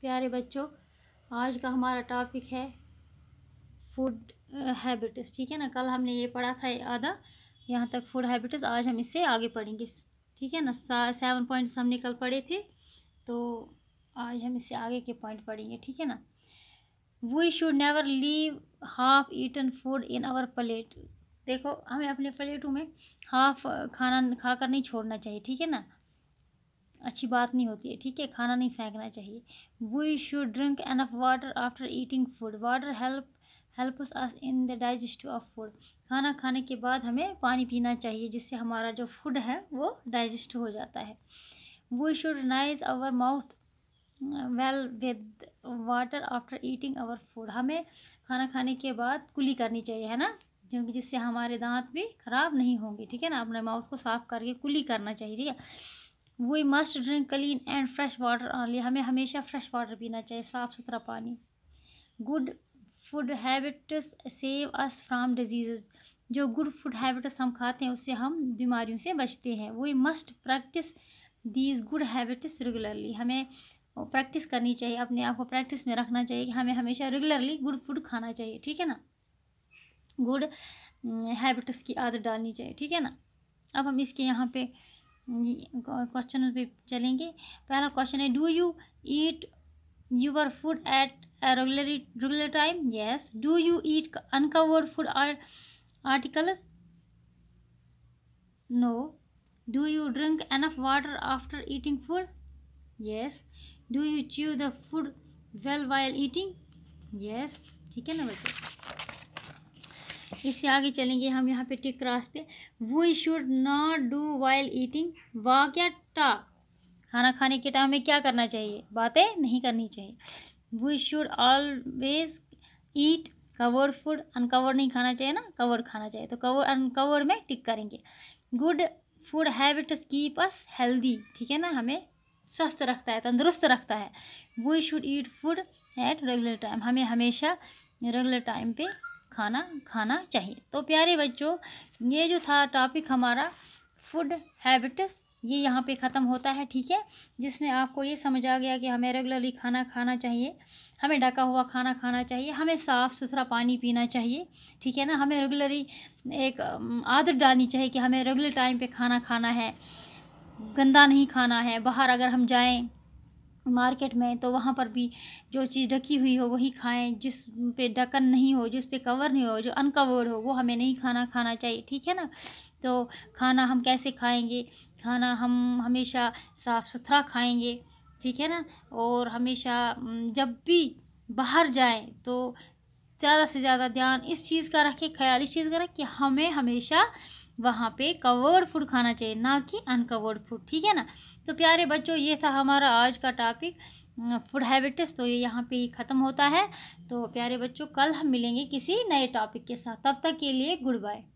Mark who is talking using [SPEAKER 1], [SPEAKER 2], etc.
[SPEAKER 1] प्यारे बच्चों आज का हमारा टॉपिक है फूड हैबिट्स ठीक है ना कल हमने ये पढ़ा था आधा यहाँ तक फूड हैबिट्स आज हम इससे आगे पढ़ेंगे ठीक है ना सेवन पॉइंट्स हमने कल पढ़े थे तो आज हम इससे आगे के पॉइंट पढ़ेंगे ठीक है ना we should never leave half eaten food in our plate देखो हमें अपने प्लेटों में हाफ खाना खा कर नहीं छोड़ना चाहिए ठीक है ना अच्छी बात नहीं होती है ठीक है खाना नहीं फेंकना चाहिए we should drink enough water after eating food water help help us in the digest of food खाना खाने के बाद हमें पानी पीना चाहिए जिससे हमारा जो फूड है वो डाइजेस्ट हो जाता है we should rinse our mouth well with water after eating our food हमें खाना खाने के बाद कुली करनी चाहिए है ना क्योंकि जिससे हमारे दांत भी ख़राब नहीं होंगे ठीक है ना अपने माउथ को साफ़ करके कुली करना चाहिए ठीक है we must drink clean and fresh water only हमें हमेशा फ्रेश वाटर पीना चाहिए साफ़ सुथरा पानी good food habits save us from disease जो गुड फूड हैबिट्स हम खाते हैं उससे हम बीमारियों से बचते हैं we must practice these good habits regularly हमें प्रैक्टिस करनी चाहिए अपने आप को प्रैक्टिस में रखना चाहिए कि हमें हमेशा रेगुलरली गुड फूड खाना चाहिए ठीक है ना गुड हैबिट्स mm, की आदत डालनी चाहिए ठीक है ना अब हम इसके यहाँ पे क्वेश्चन पे चलेंगे पहला क्वेश्चन है do you eat your food at regular regular time yes do you eat uncovered food articles no do you drink enough water after eating food yes do you chew the food well while eating yes ठीक है ना बच्चे इससे आगे चलेंगे हम यहाँ पे टिक क्रॉस पे we should not do while eating walk या टॉक खाना खाने के टाइम में क्या करना चाहिए बातें नहीं करनी चाहिए we should always eat cover food uncover नहीं खाना चाहिए ना कवर खाना चाहिए तो कवर अनकवर में टिक करेंगे good food habits keep us healthy ठीक है ना हमें स्वस्थ रखता है तंदुरुस्त रखता है we should eat food at regular time हमें हमेशा रेगुलर टाइम पे खाना खाना चाहिए तो प्यारे बच्चों ये जो था टॉपिक हमारा फूड हैबिट्स ये यहाँ पे ख़त्म होता है ठीक है जिसमें आपको ये समझ आ गया कि हमें रेगुलरली खाना खाना चाहिए हमें ढका हुआ खाना खाना चाहिए हमें साफ़ सुथरा पानी पीना चाहिए ठीक है ना हमें रेगुलरली एक आदत डालनी चाहिए कि हमें रेगुलर टाइम पे खाना खाना है गंदा नहीं खाना है बाहर अगर हम जाएँ मार्केट में तो वहाँ पर भी जो चीज़ ढकी हुई हो वही खाएं जिस पे ढकन नहीं हो जिस पे कवर नहीं हो जो अनकवर्ड हो वो हमें नहीं खाना खाना चाहिए ठीक है ना तो खाना हम कैसे खाएंगे खाना हम हमेशा साफ़ सुथरा खाएंगे ठीक है ना और हमेशा जब भी बाहर जाएं तो ज़्यादा से ज़्यादा ध्यान इस चीज़ का रखें ख्याल इस चीज़ का रखें कि हमें हमेशा वहाँ पे कवर्ड फूड खाना चाहिए ना कि अनकवर्ड फूड ठीक है ना तो प्यारे बच्चों ये था हमारा आज का टॉपिक फूड हैबिट्स तो ये यहाँ पे ही ख़त्म होता है तो प्यारे बच्चों कल हम मिलेंगे किसी नए टॉपिक के साथ तब तक के लिए गुड बाय